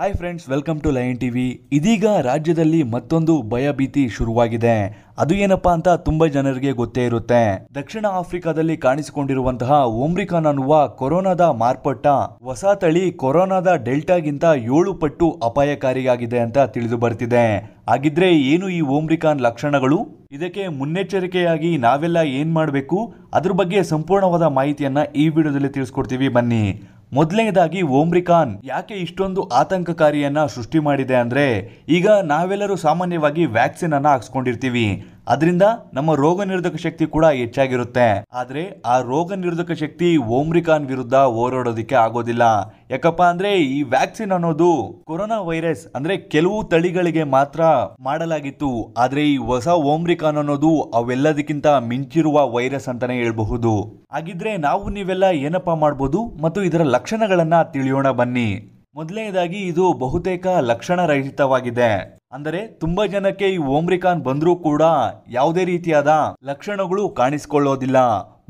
hi friends welcome to line TV ಇದೀಗ ರಾಜ್ಯದಲ್ಲಿ ಮತ್ತೊಂದು ಭಯಭೀತಿ ಶುರುವಾಗಿದೆ ಅದು ಏನಪ್ಪಾ ಅಂತ ತುಂಬಾ ಜನರಿಗೆ ಗೊತ್ತೇ ಇರುತ್ತೆ ದಕ್ಷಿಣ ಆಫ್ರಿಕಾದಲ್ಲಿ ಕಾಣಿಸಿಕೊಂಡಿರುವಂತಹ ಓಮ್ರಿಕಾನ್ ಅನ್ನುವ ಕೊರೋನಾದ ಮಾರ್ಪಟ್ಟ ಹೊಸ ತಳಿ ಕೊರೋನಾದ ಡೆಲ್ಟಾಗಿಂತ ಏಳು ಪಟ್ಟು ಅಪಾಯಕಾರಿಯಾಗಿದೆ ಅಂತ ತಿಳಿದು ಬರ್ತಿದೆ ಹಾಗಿದ್ರೆ ಏನು ಈ ಓಮ್ರಿಕಾನ್ ಲಕ್ಷಣಗಳು ಇದಕ್ಕೆ ಮುನ್ನೆಚ್ಚರಿಕೆಯಾಗಿ ನಾವೆಲ್ಲ ಏನ್ ಮಾಡಬೇಕು ಅದ್ರ ಬಗ್ಗೆ ಸಂಪೂರ್ಣವಾದ ಮಾಹಿತಿಯನ್ನ ಈ ವಿಡಿಯೋದಲ್ಲಿ ತಿಳಿಸ್ಕೊಡ್ತೀವಿ ಬನ್ನಿ ಮೊದಲನೇದಾಗಿ ಓಮ್ರಿಕಾನ್ ಯಾಕೆ ಇಷ್ಟೊಂದು ಆತಂಕಕಾರಿಯನ್ನ ಸೃಷ್ಟಿ ಮಾಡಿದೆ ಅಂದ್ರೆ ಈಗ ನಾವೆಲ್ಲರೂ ಸಾಮಾನ್ಯವಾಗಿ ವ್ಯಾಕ್ಸಿನ್ ಅನ್ನ ಹಾಕ್ಸ್ಕೊಂಡಿರ್ತೀವಿ ಅದರಿಂದ ನಮ್ಮ ರೋಗ ನಿರೋಧಕ ಶಕ್ತಿ ಕೂಡ ಹೆಚ್ಚಾಗಿರುತ್ತೆ ಆದರೆ ಆ ರೋಗ ನಿರೋಧಕ ಶಕ್ತಿ ಓಮ್ರಿಕಾನ್ ವಿರುದ್ಧ ಹೋರಾಡೋದಕ್ಕೆ ಆಗೋದಿಲ್ಲ ಯಾಕಪ್ಪ ಅಂದ್ರೆ ಈ ವ್ಯಾಕ್ಸಿನ್ ಅನ್ನೋದು ಕೊರೋನಾ ವೈರಸ್ ಅಂದ್ರೆ ಕೆಲವು ತಳಿಗಳಿಗೆ ಮಾತ್ರ ಮಾಡಲಾಗಿತ್ತು ಆದರೆ ಈ ಹೊಸ ಓಮ್ರಿಕಾನ್ ಅನ್ನೋದು ಅವೆಲ್ಲದಕ್ಕಿಂತ ಮಿಂಚಿರುವ ವೈರಸ್ ಅಂತಾನೆ ಹೇಳಬಹುದು ಹಾಗಿದ್ರೆ ನಾವು ನೀವೆಲ್ಲ ಏನಪ್ಪಾ ಮಾಡ್ಬೋದು ಮತ್ತು ಇದರ ಲಕ್ಷಣಗಳನ್ನ ತಿಳಿಯೋಣ ಬನ್ನಿ ಮೊದಲನೇದಾಗಿ ಇದು ಬಹುತೇಕ ಲಕ್ಷಣರಹಿತವಾಗಿದೆ ಅಂದರೆ ತುಂಬಾ ಜನಕ್ಕೆ ಈ ಓಮ್ರಿಕಾನ್ ಬಂದರೂ ಕೂಡ ಯಾವುದೇ ರೀತಿಯಾದ ಲಕ್ಷಣಗಳು ಕಾಣಿಸಿಕೊಳ್ಳೋದಿಲ್ಲ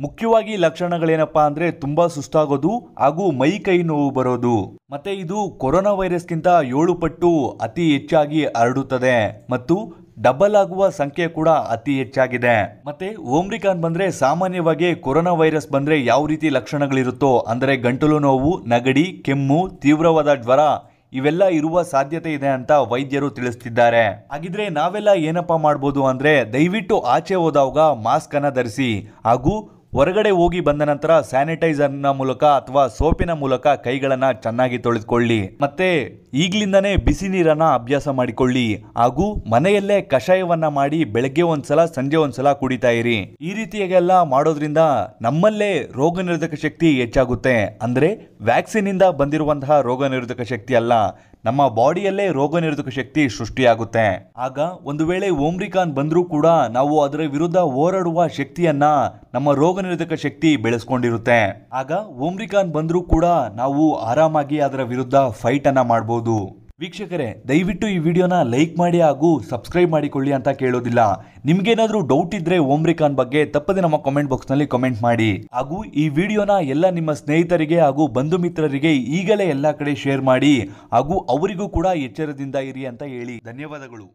ಮುಖ್ಯವಾಗಿ ಲಕ್ಷಣಗಳೇನಪ್ಪ ಅಂದ್ರೆ ತುಂಬಾ ಸುಸ್ತಾಗೋದು ಹಾಗೂ ಮೈ ಕೈ ನೋವು ಬರೋದು ಮತ್ತೆ ಇದು ಕೊರೋನಾ ವೈರಸ್ಗಿಂತ ಏಳು ಪಟ್ಟು ಅತಿ ಹೆಚ್ಚಾಗಿ ಹರಡುತ್ತದೆ ಮತ್ತು ಡಬಲ್ ಆಗುವ ಸಂಖ್ಯೆ ಕೂಡ ಅತಿ ಹೆಚ್ಚಾಗಿದೆ ಮತ್ತೆ ಓಮ್ರಿಕಾನ್ ಬಂದ್ರೆ ಸಾಮಾನ್ಯವಾಗಿ ಕೊರೋನಾ ವೈರಸ್ ಬಂದ್ರೆ ಯಾವ ರೀತಿ ಲಕ್ಷಣಗಳಿರುತ್ತೋ ಅಂದರೆ ಗಂಟಲು ನೋವು ನಗಡಿ ಕೆಮ್ಮು ತೀವ್ರವಾದ ಜ್ವರ ಇವೆಲ್ಲ ಇರುವ ಸಾಧ್ಯತೆ ಇದೆ ಅಂತ ವೈದ್ಯರು ತಿಳಿಸ್ತಿದ್ದಾರೆ ಹಾಗಿದ್ರೆ ನಾವೆಲ್ಲ ಏನಪ್ಪಾ ಮಾಡ್ಬೋದು ಅಂದ್ರೆ ದಯವಿಟ್ಟು ಆಚೆ ಹೋದಾಗ ಮಾಸ್ಕ್ ಅನ್ನ ಧರಿಸಿ ಹಾಗೂ ಹೊರಗಡೆ ಹೋಗಿ ಬಂದ ನಂತರ ಸ್ಯಾನಿಟೈಸರ್ನ ಮೂಲಕ ಅಥವಾ ಸೋಪಿನ ಮೂಲಕ ಕೈಗಳನ್ನ ಚೆನ್ನಾಗಿ ತೊಳೆದುಕೊಳ್ಳಿ ಮತ್ತೆ ಈಗ್ಲಿಂದನೇ ಬಿಸಿ ನೀರನ್ನ ಅಭ್ಯಾಸ ಮಾಡಿಕೊಳ್ಳಿ ಹಾಗೂ ಮನೆಯಲ್ಲೇ ಕಷಾಯವನ್ನ ಮಾಡಿ ಬೆಳಗ್ಗೆ ಒಂದ್ಸಲ ಸಂಜೆ ಒಂದ್ಸಲ ಕುಡಿತಾ ಇರಿ ಈ ರೀತಿಯಾಗೆಲ್ಲ ಮಾಡೋದ್ರಿಂದ ನಮ್ಮಲ್ಲೇ ರೋಗ ನಿರೋಧಕ ಶಕ್ತಿ ಹೆಚ್ಚಾಗುತ್ತೆ ವ್ಯಾಕ್ಸಿನ್ ಇಂದ ಬಂದಿರುವಂತಹ ರೋಗ ನಿರೋಧಕ ಶಕ್ತಿ ಅಲ್ಲ ನಮ್ಮ ಬಾಡಿಯಲ್ಲೇ ರೋಗ ನಿರೋಧಕ ಶಕ್ತಿ ಸೃಷ್ಟಿಯಾಗುತ್ತೆ ಆಗ ಒಂದು ವೇಳೆ ಓಮ್ರಿಕಾನ್ ಬಂದರೂ ಕೂಡ ನಾವು ಅದರ ವಿರುದ್ಧ ಹೋರಾಡುವ ಶಕ್ತಿಯನ್ನ ನಮ್ಮ ರೋಗ ನಿರೋಧಕ ಶಕ್ತಿ ಬೆಳೆಸ್ಕೊಂಡಿರುತ್ತೆ ಆಗ ಓಮ್ರಿಕಾನ್ ಬಂದರೂ ಕೂಡ ನಾವು ಆರಾಮಾಗಿ ಅದರ ವಿರುದ್ಧ ಫೈಟ್ ಅನ್ನ ಮಾಡಬಹುದು ವೀಕ್ಷಕರೇ ದಯವಿಟ್ಟು ಈ ವಿಡಿಯೋನ ಲೈಕ್ ಮಾಡಿ ಹಾಗೂ ಸಬ್ಸ್ಕ್ರೈಬ್ ಮಾಡಿಕೊಳ್ಳಿ ಅಂತ ಕೇಳೋದಿಲ್ಲ ನಿಮ್ಗೇನಾದರೂ ಡೌಟ್ ಇದ್ದರೆ ಓಮ್ರಿಕಾನ್ ಬಗ್ಗೆ ತಪ್ಪದೆ ನಮ್ಮ ಕಾಮೆಂಟ್ ಬಾಕ್ಸ್ನಲ್ಲಿ ಕಮೆಂಟ್ ಮಾಡಿ ಹಾಗೂ ಈ ವಿಡಿಯೋನ ಎಲ್ಲ ನಿಮ್ಮ ಸ್ನೇಹಿತರಿಗೆ ಹಾಗೂ ಬಂಧು ಮಿತ್ರರಿಗೆ ಈಗಲೇ ಎಲ್ಲ ಕಡೆ ಶೇರ್ ಮಾಡಿ ಹಾಗೂ ಅವರಿಗೂ ಕೂಡ ಎಚ್ಚರದಿಂದ ಇರಿ ಅಂತ ಹೇಳಿ ಧನ್ಯವಾದಗಳು